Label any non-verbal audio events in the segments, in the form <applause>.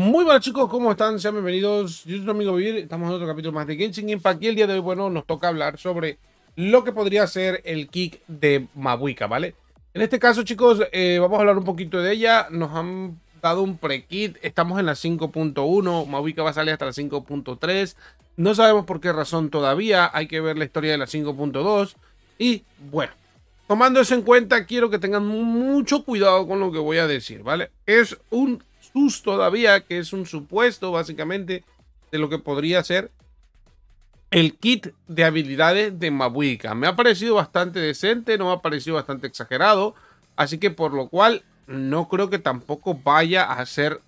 Muy buenas chicos, ¿cómo están? Sean bienvenidos. Yo soy tu amigo Vivir, estamos en otro capítulo más de Genshin Impact y el día de hoy, bueno, nos toca hablar sobre lo que podría ser el kick de Mabuika, ¿vale? En este caso, chicos, eh, vamos a hablar un poquito de ella. Nos han dado un pre-kit, estamos en la 5.1, Mabuika va a salir hasta la 5.3. No sabemos por qué razón todavía, hay que ver la historia de la 5.2. Y bueno, tomando eso en cuenta, quiero que tengan mucho cuidado con lo que voy a decir, ¿vale? Es un todavía, que es un supuesto básicamente de lo que podría ser el kit de habilidades de Mabuika. Me ha parecido bastante decente, no me ha parecido bastante exagerado, así que por lo cual no creo que tampoco vaya a ser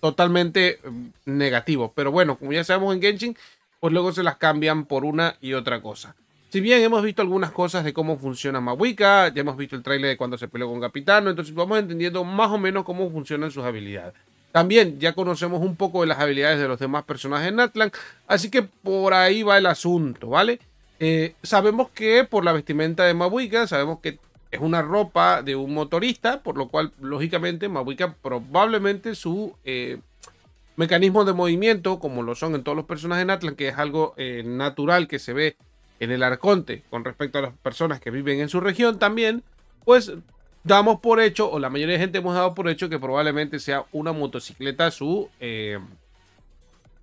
totalmente mm, negativo. Pero bueno, como ya sabemos en Genshin, pues luego se las cambian por una y otra cosa si bien hemos visto algunas cosas de cómo funciona Mawika, ya hemos visto el trailer de cuando se peleó con Capitano, entonces vamos entendiendo más o menos cómo funcionan sus habilidades. También ya conocemos un poco de las habilidades de los demás personajes en Atlan, así que por ahí va el asunto, ¿vale? Eh, sabemos que por la vestimenta de Mawika, sabemos que es una ropa de un motorista, por lo cual, lógicamente, Mawika probablemente su eh, mecanismo de movimiento, como lo son en todos los personajes en Atlan, que es algo eh, natural que se ve en el Arconte con respecto a las personas que viven en su región también, pues damos por hecho, o la mayoría de gente hemos dado por hecho que probablemente sea una motocicleta su, eh,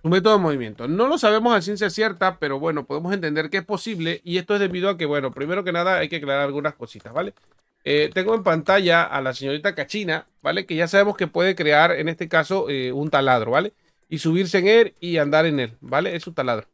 método de movimiento. No lo sabemos a ciencia cierta, pero bueno, podemos entender que es posible y esto es debido a que, bueno, primero que nada hay que aclarar algunas cositas, ¿vale? Eh, tengo en pantalla a la señorita Cachina, ¿vale? Que ya sabemos que puede crear, en este caso, eh, un taladro, ¿vale? Y subirse en él y andar en él, ¿vale? Es su taladro.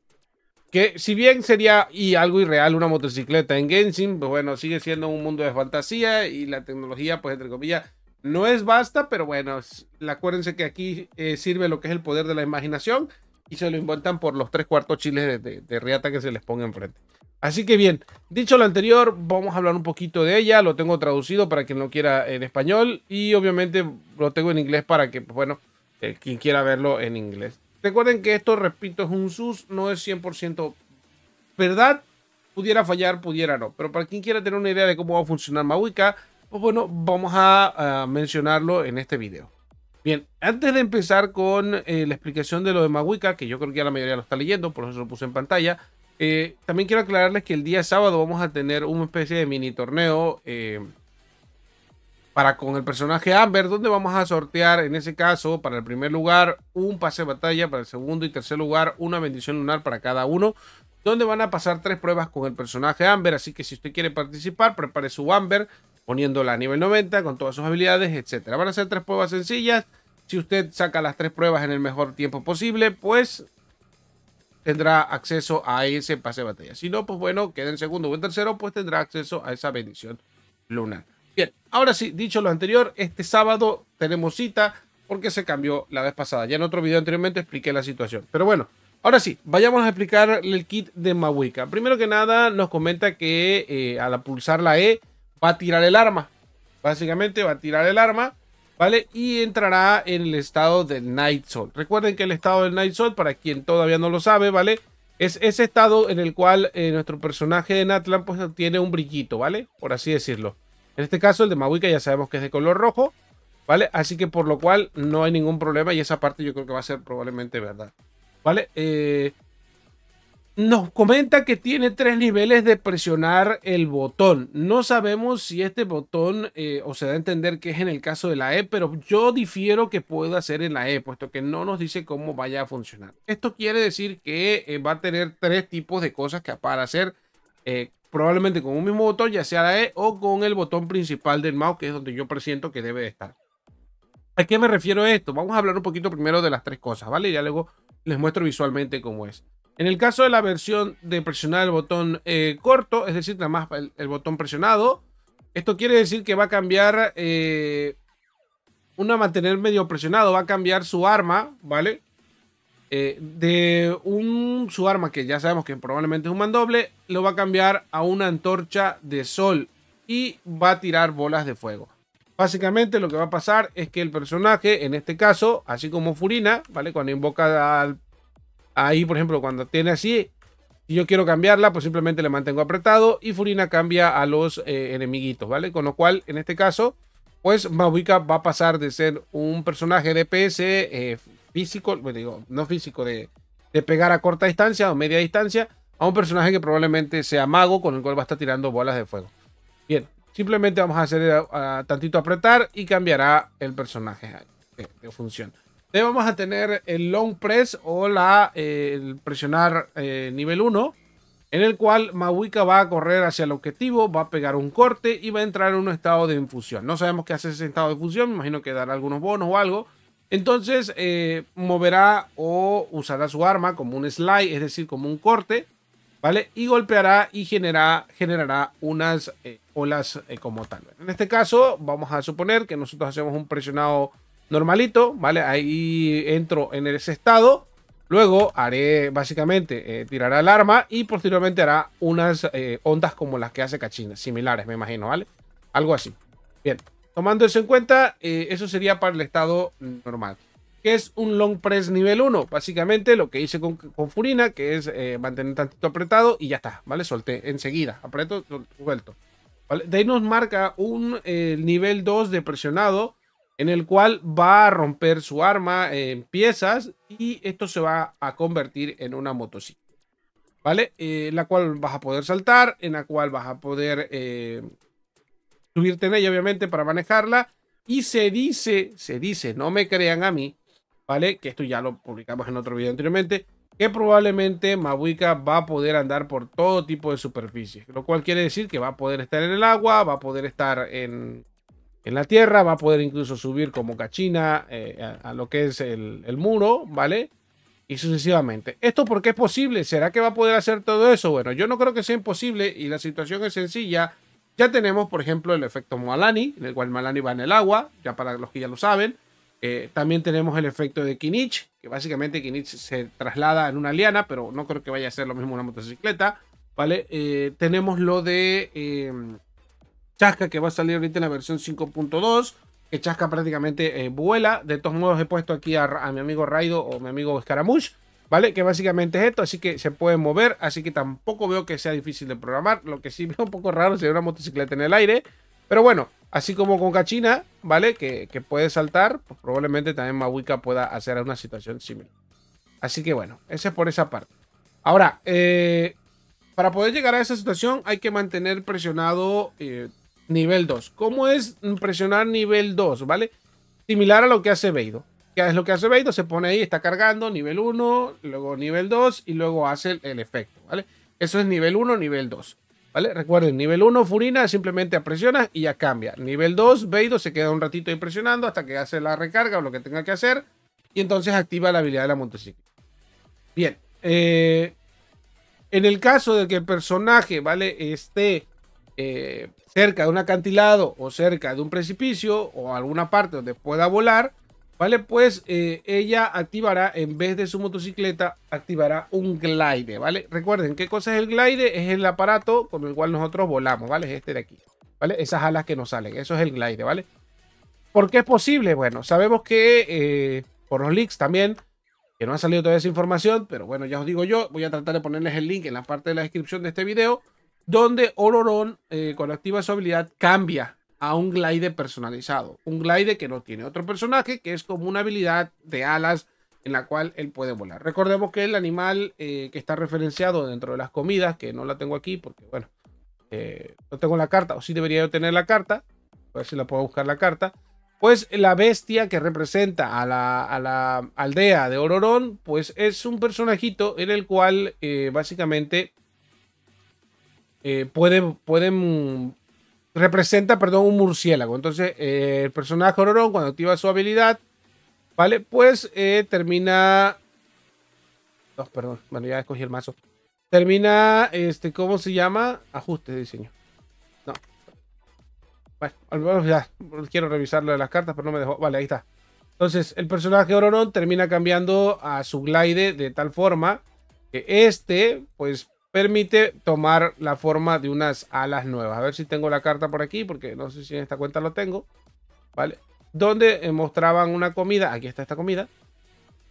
Que si bien sería y algo irreal una motocicleta en Genshin, pues bueno, sigue siendo un mundo de fantasía y la tecnología, pues entre comillas, no es basta, pero bueno, acuérdense que aquí eh, sirve lo que es el poder de la imaginación y se lo inventan por los tres cuartos chiles de, Riata que se les ponga enfrente. Así que bien, dicho lo anterior, vamos a hablar un poquito de ella, lo tengo traducido para quien lo quiera en español y obviamente lo tengo en inglés para que, pues bueno, eh, quien quiera verlo en inglés. Recuerden que esto, repito, es un SUS, no es 100% verdad. Pudiera fallar, pudiera no. Pero para quien quiera tener una idea de cómo va a funcionar Mawica, pues bueno, vamos a, mencionarlo en este video. Bien, antes de empezar con eh, la explicación de lo de Mawica, que yo creo que ya la mayoría lo está leyendo, por eso lo puse en pantalla, eh, también quiero aclararles que el día sábado vamos a tener una especie de mini torneo eh, para con el personaje Amber, donde vamos a sortear en ese caso para el primer lugar un pase de batalla, para el segundo y tercer lugar una bendición lunar para cada uno, donde van a pasar tres pruebas con el personaje Amber, así que si usted quiere participar, prepare su Amber poniéndola a nivel 90 con todas sus habilidades, etcétera. Van a ser tres pruebas sencillas. Si usted saca las tres pruebas en el mejor tiempo posible, pues tendrá acceso a ese pase de batalla. Si no, pues bueno, queda en segundo o en tercero, pues tendrá acceso a esa bendición lunar. Bien, ahora sí, dicho lo anterior, este sábado tenemos cita porque se cambió la vez pasada. Ya en otro video anteriormente expliqué la situación. Pero bueno, ahora sí, vayamos a explicar el kit de Mawika. Primero que nada, nos comenta que eh, al pulsar la E va a tirar el arma. Básicamente va a tirar el arma, ¿vale? Y entrará en el estado de Night Soul. Recuerden que el estado del Night Soul, para quien todavía no lo sabe, ¿vale? Es ese estado en el cual eh, nuestro personaje de Natlan pues tiene un brillito, ¿vale? Por así decirlo. En este caso, el de Mawika ya sabemos que es de color rojo, ¿vale? Así que por lo cual no hay ningún problema y esa parte yo creo que va a ser probablemente verdad, ¿vale? Eh, nos comenta que tiene tres niveles de presionar el botón. No sabemos si este botón, eh, o se da a entender que es en el caso de la E, pero yo difiero que pueda ser en la E, puesto que no nos dice cómo vaya a funcionar. Esto quiere decir que eh, va a tener tres tipos de cosas que para hacer probablemente con un mismo botón, ya sea la E o con el botón principal del mouse, que es donde yo presiento que debe estar. ¿A qué me refiero esto? Vamos a hablar un poquito primero de las tres cosas, ¿vale? Y ya luego les muestro visualmente cómo es. En el caso de la versión de presionar el botón eh, corto, es decir, nada más el, botón presionado, esto quiere decir que va a cambiar, eh, una mantener medio presionado, va a cambiar su arma, ¿vale? Eh, de un, su arma que ya sabemos que probablemente es un mandoble, lo va a cambiar a una antorcha de sol y va a tirar bolas de fuego. Básicamente lo que va a pasar es que el personaje, en este caso, así como Furina, ¿vale? Cuando invoca al... Ahí, por ejemplo, cuando tiene así, si yo quiero cambiarla, pues simplemente le mantengo apretado y Furina cambia a los eh, enemiguitos, ¿vale? Con lo cual, en este caso, pues Mabuika va a pasar de ser un personaje DPS eh, físico, pues, digo, no físico, de, pegar a corta distancia o media distancia a un personaje que probablemente sea mago con el cual va a estar tirando bolas de fuego. Bien, simplemente vamos a hacer eh, tantito apretar y cambiará el personaje eh, de, función. Entonces vamos a tener el long press o la, eh, el presionar nivel 1, en el cual Mawika va a correr hacia el objetivo, va a pegar un corte y va a entrar en un estado de infusión. No sabemos qué hace ese estado de infusión, me imagino que dará algunos bonos o algo, entonces eh, moverá o usará su arma como un slide, es decir, como un corte, ¿vale? Y golpeará y generará, generará unas eh, olas eh, como tal. En este caso, vamos a suponer que nosotros hacemos un presionado normalito, ¿vale? Ahí entro en ese estado. Luego haré, básicamente, eh, tirará el arma y posteriormente hará unas ondas como las que hace Cachina, similares, me imagino, ¿vale? Algo así. Bien. Tomando eso en cuenta, eh, eso sería para el estado normal. Que es un long press nivel 1. Básicamente lo que hice con, Furina, que es eh, mantener tantito apretado y ya está, ¿vale? Solté enseguida, apretó, suelto. De ahí nos marca un eh, nivel 2 de presionado, en el cual va a romper su arma en piezas y esto se va a convertir en una motocicleta. ¿Vale? Eh, la cual vas a poder saltar, en la cual vas a poder subirte en ella, obviamente, para manejarla. Y se dice, se dice, no me crean a mí, ¿vale? Que esto ya lo publicamos en otro video anteriormente, que probablemente Mabuica va a poder andar por todo tipo de superficies, lo cual quiere decir que va a poder estar en el agua, va a poder estar en, en la tierra, va a poder incluso subir como cachina eh, a, lo que es el, el muro, ¿vale? y sucesivamente. ¿Esto por qué es posible? ¿Será que va a poder hacer todo eso? Bueno, yo no creo que sea imposible y la situación es sencilla. Ya tenemos, por ejemplo, el efecto Moalani, en el cual Moalani va en el agua, ya para los que ya lo saben. Eh, también tenemos el efecto de Kinich, que básicamente Kinich se traslada en una liana, pero no creo que vaya a ser lo mismo una motocicleta, ¿vale? Eh, tenemos lo de eh, Chaska, que va a salir ahorita en la versión 5.2, que Chasca prácticamente vuela. De todos modos, he puesto aquí a, mi amigo Raido o mi amigo Escaramouche. ¿vale? Que básicamente es esto, así que se puede mover, así que tampoco veo que sea difícil de programar, lo que sí <laughs> veo un poco raro sería una motocicleta en el aire, pero bueno, así como con Cachina, ¿vale? Que, puede saltar, pues probablemente también Mawika pueda hacer una situación similar. Así que bueno, ese es por esa parte. Ahora, eh, para poder llegar a esa situación hay que mantener presionado eh, nivel 2. ¿Cómo es presionar nivel 2, ¿vale? Similar a lo que hace Veido. ¿Qué es lo que hace Beidou? Se pone ahí, está cargando nivel 1, luego nivel 2 y luego hace el, efecto, ¿vale? Eso es nivel 1, nivel 2. ¿Vale? Recuerden, nivel 1, Furina, simplemente apresiona y ya cambia. Nivel 2, Beidou se queda un ratito ahí presionando hasta que hace la recarga o lo que tenga que hacer. Y entonces activa la habilidad de la motocicleta. Bien. Eh, en el caso de que el personaje, ¿vale? Esté eh, cerca de un acantilado o cerca de un precipicio o alguna parte donde pueda volar, Vale, pues eh, ella activará, en vez de su motocicleta, activará un glide, ¿vale? Recuerden, ¿qué cosa es el glide? Es el aparato con el cual nosotros volamos, ¿vale? Es este de aquí, ¿vale? Esas alas que nos salen, eso es el glide, ¿vale? ¿Por qué es posible? Bueno, sabemos que eh, por los leaks también, que no ha salido todavía esa información, pero bueno, ya os digo yo, voy a tratar de ponerles el link en la parte de la descripción de este video, donde Olorón con eh, cuando activa su habilidad, cambia a un glide personalizado. Un glide que no tiene otro personaje, que es como una habilidad de alas en la cual él puede volar. Recordemos que el animal eh, que está referenciado dentro de las comidas, que no la tengo aquí porque, bueno, eh, no tengo la carta, o sí debería yo tener la carta, a ver si la puedo buscar la carta. Pues la bestia que representa a la, aldea de Ororón, pues es un personajito en el cual eh, básicamente pueden, pueden representa, perdón, un murciélago. Entonces, eh, el personaje Ororón, cuando activa su habilidad, ¿vale? Pues eh, termina... perdón, bueno, ya escogí el mazo. Termina, este, ¿cómo se llama? Ajuste de diseño. No. Bueno, ya, quiero revisar lo de las cartas, pero no me dejó. Vale, ahí está. Entonces, el personaje Ororón termina cambiando a su glide de tal forma que este, pues, permite tomar la forma de unas alas nuevas. A ver si tengo la carta por aquí, porque no sé si en esta cuenta lo tengo. ¿Vale? Donde eh, mostraban una comida. Aquí está esta comida.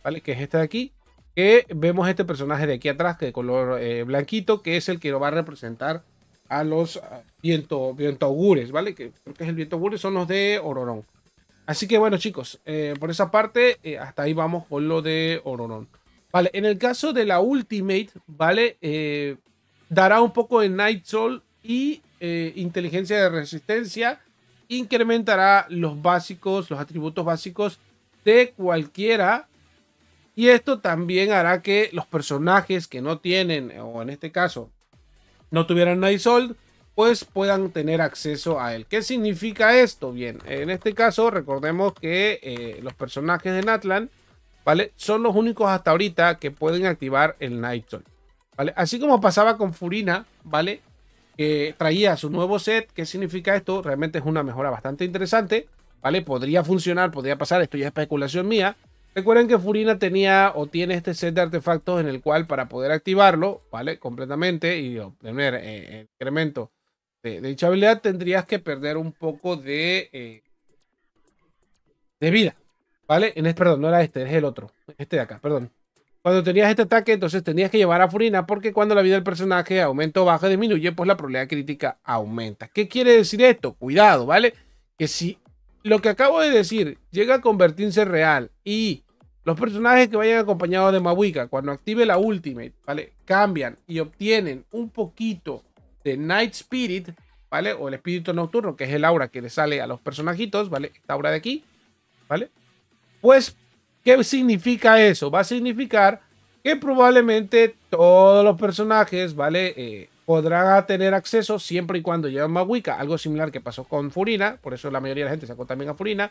¿Vale? Que es esta de aquí. Que vemos este personaje de aquí atrás, que de color eh, blanquito, que es el que lo va a representar a los ah, viento, viento augures, ¿vale? Que es el viento augures, son los de Ororón. Así que bueno, chicos, eh, por esa parte, hasta ahí vamos con lo de Ororón. Vale, en el caso de la Ultimate, ¿vale? Eh, dará un poco de Night Soul y eh, inteligencia de resistencia. Incrementará los básicos, los atributos básicos de cualquiera. Y esto también hará que los personajes que no tienen, o en este caso, no tuvieran Night Soul, pues puedan tener acceso a él. ¿Qué significa esto? Bien, en este caso recordemos que eh, los personajes de Natlan ¿vale? Son los únicos hasta ahorita que pueden activar el Nightshot, ¿vale? Así como pasaba con Furina, ¿vale? Que traía su nuevo set, ¿qué significa esto? Realmente es una mejora bastante interesante, ¿vale? Podría funcionar, podría pasar, esto ya es especulación mía. Recuerden que Furina tenía o tiene este set de artefactos en el cual para poder activarlo, ¿vale? Completamente y obtener eh, incremento de, dicha habilidad tendrías que perder un poco de, eh, de vida, ¿Vale? En este, perdón, no era este, es el otro. Este de acá, perdón. Cuando tenías este ataque, entonces tenías que llevar a Furina porque cuando la vida del personaje aumenta o baja, disminuye, pues la probabilidad crítica aumenta. ¿Qué quiere decir esto? Cuidado, ¿vale? Que si lo que acabo de decir llega a convertirse real y los personajes que vayan acompañados de Mawika cuando active la Ultimate, ¿vale? Cambian y obtienen un poquito de Night Spirit, ¿vale? O el espíritu nocturno, que es el aura que le sale a los personajitos, ¿vale? Esta aura de aquí, ¿vale? Pues, ¿qué significa eso? Va a significar que probablemente todos los personajes, ¿vale? Eh, podrán tener acceso siempre y cuando lleven Maguica, algo similar que pasó con Furina, por eso la mayoría de la gente sacó también a Furina,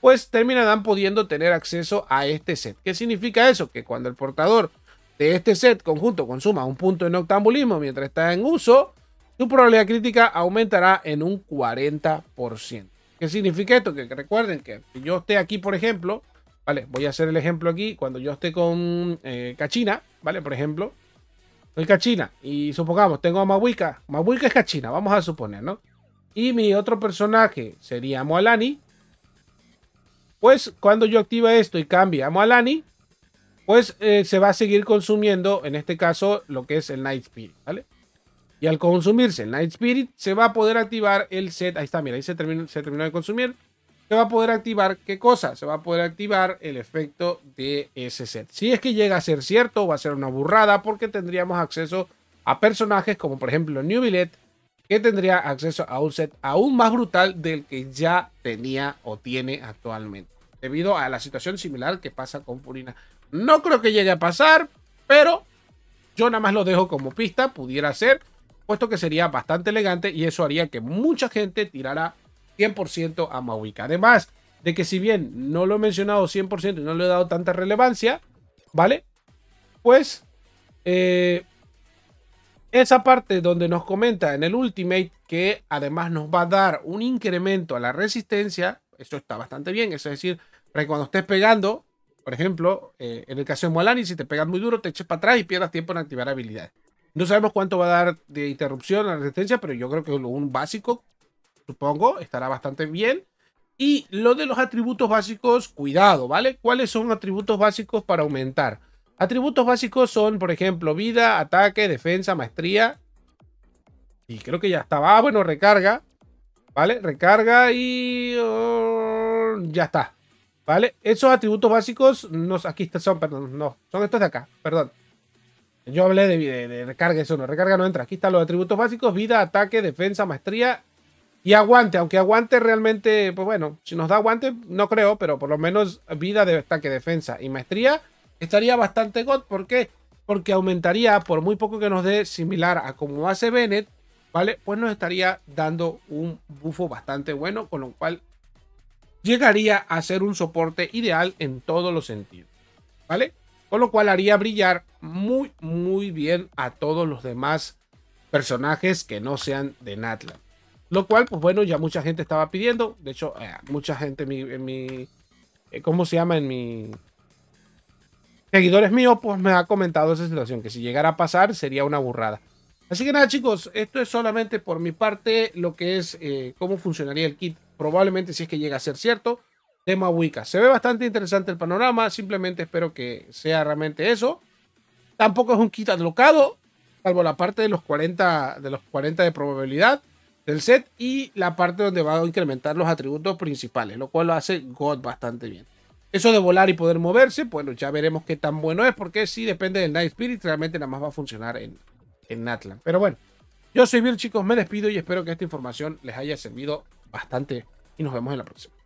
pues terminarán pudiendo tener acceso a este set. ¿Qué significa eso? Que cuando el portador de este set conjunto consuma un punto en noctambulismo mientras está en uso, su probabilidad crítica aumentará en un 40%. ¿Qué significa esto? Que recuerden que si yo esté aquí, por ejemplo, ¿vale? Voy a hacer el ejemplo aquí, cuando yo esté con eh, Cachina, ¿vale? Por ejemplo, soy Cachina y supongamos, tengo a Mawika. Mawika es Cachina, vamos a suponer, ¿no? Y mi otro personaje sería Moalani. Pues cuando yo activa esto y cambia a Moalani, pues eh, se va a seguir consumiendo, en este caso, lo que es el Night Speed. ¿vale? Y al consumirse el Night Spirit, se va a poder activar el set. Ahí está, mira, ahí se terminó, de consumir. Se va a poder activar qué cosa? Se va a poder activar el efecto de ese set. Si es que llega a ser cierto, va a ser una burrada porque tendríamos acceso a personajes como por ejemplo New Billet, que tendría acceso a un set aún más brutal del que ya tenía o tiene actualmente. Debido a la situación similar que pasa con Purina. No creo que llegue a pasar, pero yo nada más lo dejo como pista, pudiera ser puesto que sería bastante elegante y eso haría que mucha gente tirara 100% a Mawika. Además de que si bien no lo he mencionado 100% y no le he dado tanta relevancia, ¿vale? Pues eh, esa parte donde nos comenta en el Ultimate que además nos va a dar un incremento a la resistencia, eso está bastante bien, es decir, para cuando estés pegando, por ejemplo, eh, en el caso de Molani, si te pegas muy duro, te eches para atrás y pierdas tiempo en activar habilidades. No sabemos cuánto va a dar de interrupción a la resistencia, pero yo creo que un básico, supongo, estará bastante bien. Y lo de los atributos básicos, cuidado, ¿vale? ¿Cuáles son atributos básicos para aumentar? Atributos básicos son, por ejemplo, vida, ataque, defensa, maestría. Y creo que ya estaba. Ah, bueno, recarga. ¿Vale? Recarga y... Oh, ya está. ¿Vale? Esos atributos básicos, aquí son, perdón, no, son estos de acá, perdón. Yo hablé de, recarga, eso no, recarga no entra. Aquí están los atributos básicos, vida, ataque, defensa, maestría y aguante. Aunque aguante realmente, pues bueno, si nos da aguante, no creo, pero por lo menos vida, de ataque, defensa y maestría estaría bastante god. ¿Por qué? Porque aumentaría, por muy poco que nos dé, similar a como hace Bennett, ¿vale? Pues nos estaría dando un bufo bastante bueno, con lo cual llegaría a ser un soporte ideal en todos los sentidos, ¿vale? con lo cual haría brillar muy, muy bien a todos los demás personajes que no sean de Natla. Lo cual, pues bueno, ya mucha gente estaba pidiendo. De hecho, eh, mucha gente en mi, eh, ¿cómo se llama? En mi seguidores míos, pues me ha comentado esa situación, que si llegara a pasar sería una burrada. Así que nada, chicos, esto es solamente por mi parte lo que es eh, cómo funcionaría el kit. Probablemente si es que llega a ser cierto tema Wicca. Se ve bastante interesante el panorama, simplemente espero que sea realmente eso. Tampoco es un kit adlocado, salvo la parte de los 40 de, los 40 de probabilidad del set y la parte donde va a incrementar los atributos principales, lo cual lo hace God bastante bien. Eso de volar y poder moverse, bueno, ya veremos qué tan bueno es, porque si depende del Night Spirit, realmente nada más va a funcionar en, en Pero bueno, yo soy Bill, chicos, me despido y espero que esta información les haya servido bastante y nos vemos en la próxima.